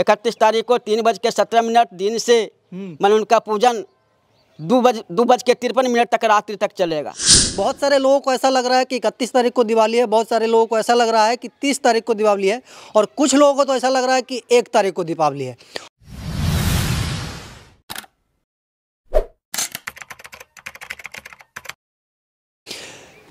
इकतीस तारीख को तीन बज के सत्रह मिनट दिन से मैंने हम्म। उनका पूजन दो बज दो बज के तिरपन मिनट तक रात्रि तक चलेगा बहुत सारे लोगों को ऐसा लग रहा है कि इकतीस तारीख को दिवाली है बहुत सारे लोगों को ऐसा लग रहा है कि तीस तारीख को दिवाली है और कुछ लोगों को तो ऐसा लग रहा है कि एक तारीख को दीपावली है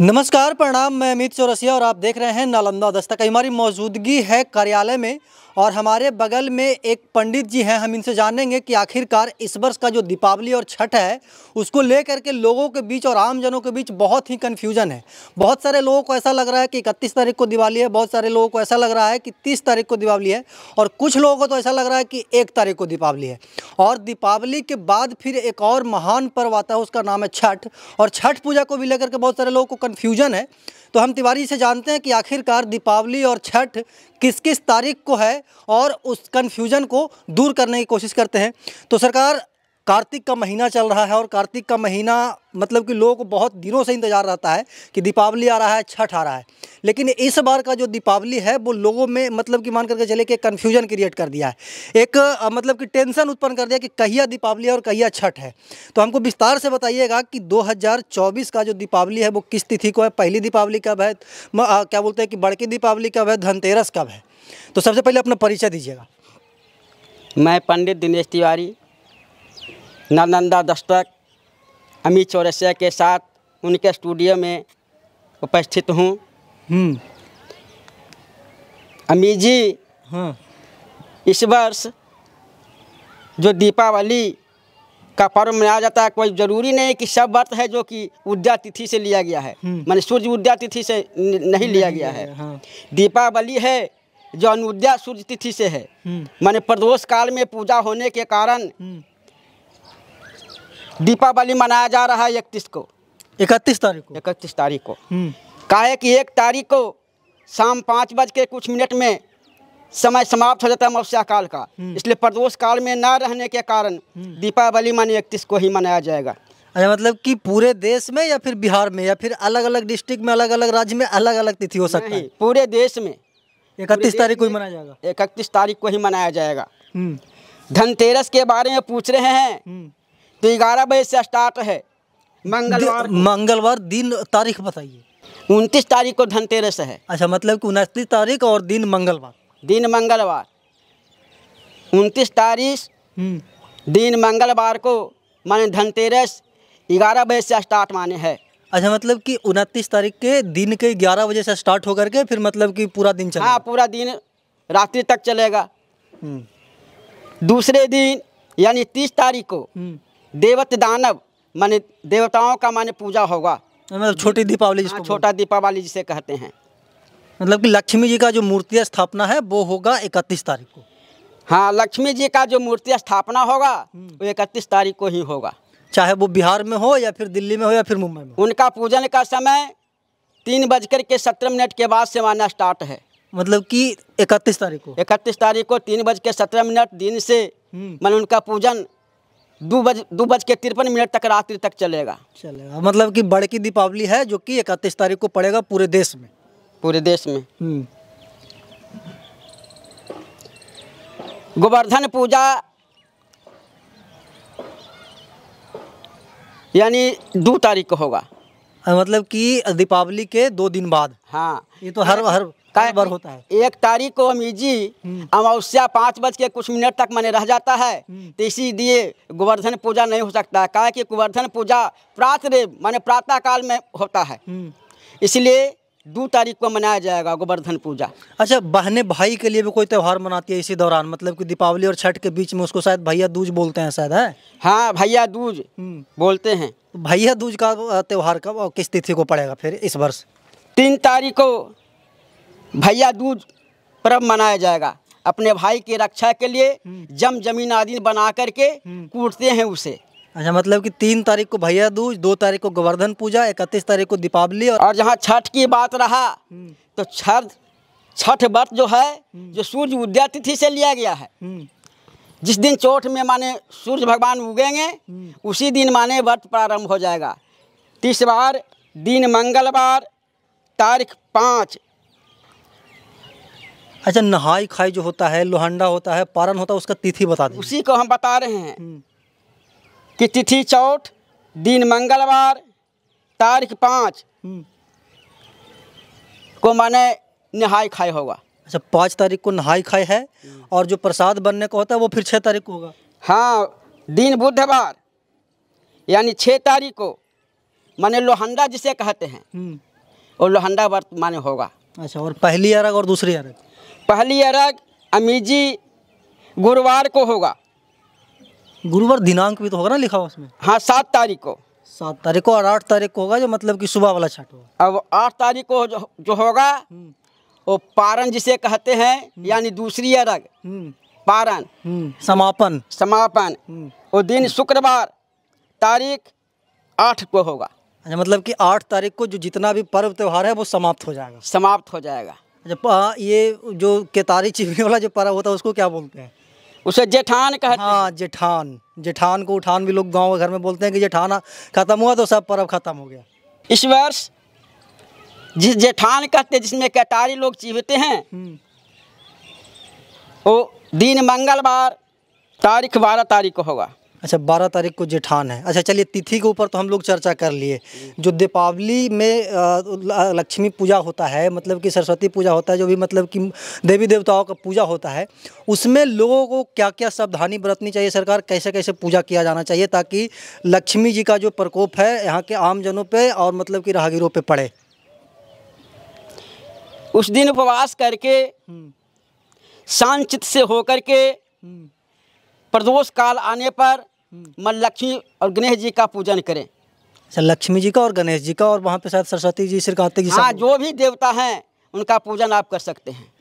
नमस्कार प्रणाम मैं अमित चौरसिया और आप देख रहे हैं नालंदा दस्तक हमारी मौजूदगी है कार्यालय में और हमारे बगल में एक पंडित जी हैं हम इनसे जानेंगे कि आखिरकार इस वर्ष का जो दीपावली और छठ है उसको लेकर के लोगों के बीच और आमजनों के बीच बहुत ही कन्फ्यूजन है बहुत सारे लोगों को ऐसा लग रहा है कि इकतीस तारीख को दिवाली है बहुत सारे लोगों को ऐसा लग रहा है कि तीस तारीख को दीपावली है और कुछ लोगों को तो ऐसा लग रहा है कि एक तारीख को दीपावली है और दीपावली के बाद फिर एक और महान पर्व आता है उसका नाम है छठ और छठ पूजा को भी लेकर के बहुत सारे लोगों को कन्फ्यूजन है तो हम तिवारी से जानते हैं कि आखिरकार दीपावली और छठ किस किस तारीख को है और उस कन्फ्यूज़न को दूर करने की कोशिश करते हैं तो सरकार कार्तिक का महीना चल रहा है और कार्तिक का महीना मतलब कि लोग बहुत दिनों से इंतज़ार रहता है कि दीपावली आ रहा है छठ आ रहा है लेकिन इस बार का जो दीपावली है वो लोगों में मतलब कि मान करके चले कि कन्फ्यूजन क्रिएट कर दिया है एक मतलब कि टेंशन उत्पन्न कर दिया कि कहिया दीपावली और कहिया छठ है तो हमको विस्तार से बताइएगा कि दो का जो दीपावली है वो किस तिथि को है पहली दीपावली कब है क्या बोलते हैं कि बड़की दीपावली कब है धनतेरस कब है तो सबसे पहले अपना परिचय दीजिएगा मैं पंडित दिनेश तिवारी नालंदा दस्तक अमित चौरसिया के साथ उनके स्टूडियो में उपस्थित हूँ हम्म। अमित जी हाँ। इस वर्ष जो दीपावली का पर्व मनाया जाता है कोई जरूरी नहीं कि सब वर्त है जो कि उद्या तिथि से लिया गया है मैंने हम्म। सूर्य उद्या तिथि से नहीं लिया गया है हाँ। दीपावली है जो अनुद्या सूर्य तिथि से है मैंने हम्म। प्रदोष काल में पूजा होने के कारण दीपावली मनाया जा रहा है इकतीस को इकतीस तारीख को इकतीस तारीख को हम्म। काहे कि एक तारीख को शाम पाँच बज के कुछ मिनट में समय समाप्त हो जाता है मौस्या काल का हम्म। इसलिए प्रदोष काल में ना रहने के कारण हम्म। दीपावली मान इकतीस को ही मनाया जाएगा अच्छा मतलब कि पूरे देश में या फिर बिहार में या फिर अलग अलग डिस्ट्रिक्ट में अलग अलग राज्य में अलग अलग तिथि हो सकती है पूरे देश में इकतीस तारीख को ही मनाया जाएगा इकतीस तारीख को ही मनाया जाएगा धनतेरस के बारे में पूछ रहे हैं तो ग्यारह बजे से स्टार्ट है मंगलवार मंगलवार दिन तारीख बताइए उनतीस तारीख को धनतेरस है अच्छा मतलब कि उनतीस तारीख और दिन मंगलवार दिन मंगलवार उनतीस तारीख हम्म। दिन मंगलवार को माने धनतेरस ग्यारह बजे से स्टार्ट माने है अच्छा मतलब कि उनतीस तारीख के दिन के ग्यारह बजे से स्टार्ट होकर के फिर मतलब कि पूरा दिन चलेगा हाँ पूरा दिन रात्रि तक चलेगा हम्म। दूसरे दिन यानी तीस तारीख को हम्म। देवत दानव माने देवताओं का माने पूजा होगा मतलब छोटी दीपावली हाँ, जिसको छोटा दीपावली जिसे कहते हैं मतलब कि लक्ष्मी जी का जो मूर्ति स्थापना है वो होगा इकतीस तारीख को हाँ लक्ष्मी जी का जो मूर्ति स्थापना होगा हम्म। वो इकतीस तारीख को ही होगा चाहे वो बिहार में हो या फिर दिल्ली में हो या फिर मुंबई में उनका पूजन का समय तीन बजकर के सत्रह मिनट के बाद से माना स्टार्ट है मतलब कि इकतीस तारीख को इकतीस तारीख को तीन बज के सत्रह मिनट दिन से मन हम्म। उनका पूजन दो बज दो बज के तिरपन मिनट तक रात्रि तक चलेगा चलेगा मतलब कि की दीपावली है जो कि इकतीस तारीख को पड़ेगा पूरे देश में पूरे देश में हम्म। गोवर्धन पूजा यानी दो तारीख को होगा मतलब कि दीपावली के दो दिन बाद हाँ ये तो हर हर बार होता है एक तारीख को अमीजी हम्म। अमावस्या पाँच बज के कुछ मिनट तक मैंने रह जाता है हम्म। तो इसीलिए गोवर्धन पूजा नहीं हो सकता है कहा कि गोवर्धन पूजा प्रातः मैंने प्रातः काल में होता है हम्म। इसलिए दो तारीख को मनाया जाएगा गोवर्धन पूजा अच्छा बहने भाई के लिए भी कोई त्यौहार मनाती है इसी दौरान मतलब कि दीपावली और छठ के बीच में उसको शायद भैया दूज बोलते हैं शायद है हाँ भैया दूज हम्म। बोलते हैं भैया दूज का त्यौहार कब और किस तिथि को पड़ेगा फिर इस वर्ष तीन तारीख को भैया दूज पर्व मनाया जाएगा अपने भाई की रक्षा के लिए हम्म। जम जमीन आदि बना करके हम्म। कूटते हैं उसे अच्छा मतलब कि तीन तारीख को भैया दूज दो तारीख को गोवर्धन पूजा इकतीस तारीख को दीपावली और, और जहाँ छठ की बात रहा हम्म। तो छठ छठ व्रत जो है हम्म। जो सूर्य उदय तिथि से लिया गया है हम्म। जिस दिन चोट में माने सूर्य भगवान उगेंगे उसी दिन माने व्रत प्रारंभ हो जाएगा तीस बार दिन मंगलवार तारीख पाँच अच्छा नहाई खाई जो होता है लोहंडा होता है पारण होता है उसका तिथि बता दें उसी को हम बता रहे हैं कि तिथि चौथ दिन मंगलवार तारीख पाँच हम्म। को मैंने नहाई खाई होगा अच्छा पाँच तारीख को नहाई खाई है और जो प्रसाद बनने को होता है वो फिर छः तारीख को होगा हाँ दिन बुधवार यानी छः तारीख को माने लोहंडा जिसे कहते हैं हम्म। वो लोहंडा वर्त माने होगा अच्छा और पहली अर्घ और दूसरी अर्घ पहली अर्घ अमीजी गुरुवार को होगा गुरुवार दिनांक भी तो होगा ना लिखा उसमें हाँ सात तारीख को सात तारीख को और आठ तारीख को होगा जो मतलब कि सुबह वाला छठ होगा अब आठ तारीख को जो, जो होगा हम्म। वो पारण जिसे कहते हैं हम्म। यानी दूसरी अर्घ हम्म। पारण समापन समापन वो दिन शुक्रवार तारीख आठ को होगा अच्छा मतलब कि आठ तारीख को जो जितना भी पर्व त्यौहार है वो समाप्त हो जाएगा समाप्त हो जाएगा अच्छा हाँ, ये जो केतारी चिपने वाला जो पर्व होता है उसको क्या बोलते हैं उसे जेठान कहते हाँ जेठान जेठान को उठान भी लोग गाँव घर में बोलते हैं कि जेठान खत्म हुआ तो सब पर्व खत्म हो गया इस वर्ष जिस जेठान कहते जिसमें कटारी लोग चीबते हैं हम्म। वो दिन मंगलवार तारीख बारह तारीख को होगा अच्छा बारह तारीख को जेठान है अच्छा चलिए तिथि के ऊपर तो हम लोग चर्चा कर लिए जो दीपावली में लक्ष्मी पूजा होता है मतलब कि सरस्वती पूजा होता है जो भी मतलब कि देवी देवताओं का पूजा होता है उसमें लोगों को क्या क्या सावधानी बरतनी चाहिए सरकार कैसे कैसे पूजा किया जाना चाहिए ताकि लक्ष्मी जी का जो प्रकोप है यहाँ के आमजनों पर और मतलब कि राहगीरों पर पड़े उस दिन उपवास करके शांत हम्म। चित्त से होकर के हम्म। प्रदोष काल आने पर मन लक्ष्मी और गणेश जी का पूजन करें अच्छा लक्ष्मी जी का और गणेश जी का और वहाँ पे शायद सरस्वती जी श्री कार्तिक जी हाँ जो भी देवता हैं उनका पूजन आप कर सकते हैं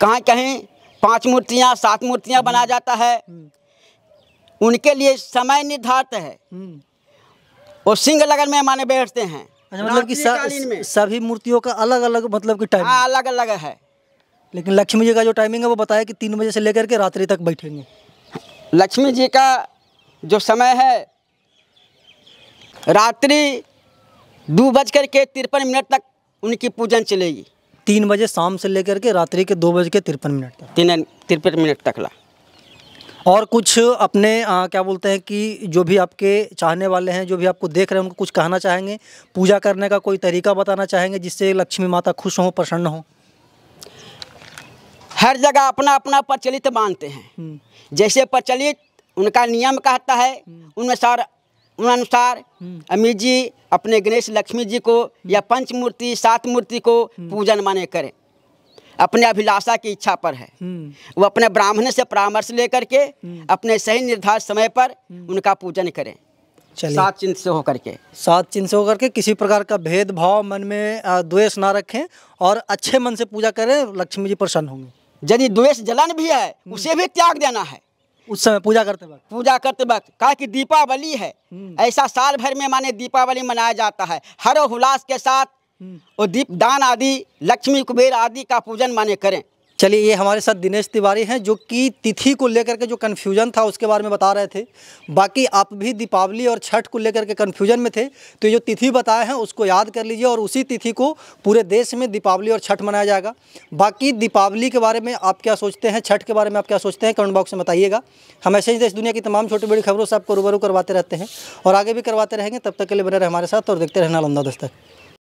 कहाँ कहीं पांच मूर्तियाँ सात मूर्तियाँ बना हम्म। जाता है हम्म। उनके लिए समय निर्धारित है हम्म। और सिंह लगन में माने बैठते हैं अच्छा, मतलब कि सभी मूर्तियों का अलग अलग मतलब कि टाइम हाँ, अलग अलग है लेकिन लक्ष्मी जी का जो टाइमिंग है वो बताया कि तीन बजे से लेकर के रात्रि तक बैठेंगे लक्ष्मी जी का जो समय है रात्रि दो बज कर के तिरपन मिनट तक उनकी पूजन चलेगी तीन बजे शाम से लेकर के रात्रि के दो बज के तिरपन मिनट तक तीन तिरपन मिनट तक ला और कुछ अपने आ, क्या बोलते हैं कि जो भी आपके चाहने वाले हैं जो भी आपको देख रहे हैं उनको कुछ कहना चाहेंगे पूजा करने का कोई तरीका बताना चाहेंगे जिससे लक्ष्मी माता खुश हों प्रसन्न हों हर जगह अपना अपना प्रचलित मानते हैं हम्म। जैसे प्रचलित उनका नियम कहता है अनुसार अनुसार अमित जी अपने गणेश लक्ष्मी जी को हम्म। या पंचमूर्ति सात मूर्ति को हम्म। पूजन माने करें अपने अभिलाषा की इच्छा पर है हम्म। वो अपने ब्राह्मण से परामर्श लेकर के अपने सही निर्धारित समय पर उनका पूजन करें सात चिन्ह से होकर के सात चिन्ह से होकर के किसी प्रकार का भेदभाव मन में द्वेष ना रखें और अच्छे मन से पूजा करें लक्ष्मी जी प्रसन्न होंगे यदि द्वेष जलन भी है हम्म। उसे भी त्याग देना है उस समय पूजा करते वक्त पूजा करते वक्त कहा कि दीपावली है हम्म। ऐसा साल भर में माने दीपावली मनाया जाता है हर उल्लास के साथ हम्म। और दीप दान आदि लक्ष्मी कुबेर आदि का पूजन माने करें चलिए ये हमारे साथ दिनेश तिवारी हैं जो कि तिथि को लेकर के जो कन्फ्यूजन था उसके बारे में बता रहे थे बाकी आप भी दीपावली और छठ को लेकर के कन्फ्यूजन में थे तो ये जो तिथि बताए हैं उसको याद कर लीजिए और उसी तिथि को पूरे देश में दीपावली और छठ मनाया जाएगा बाकी दीपावली के बारे में आप क्या सोचते हैं छठ के बारे में आप क्या सोचते हैं कमेंट बॉक्स में बताइएगा हम ऐसे ही देश दुनिया की तमाम छोटी बड़ी खबरों से आपको रूबरू करवाते रहते हैं और आगे भी करवाते रहेंगे तब तक के लिए बने रहे हमारे साथ और देखते रहना लंदा दस्तक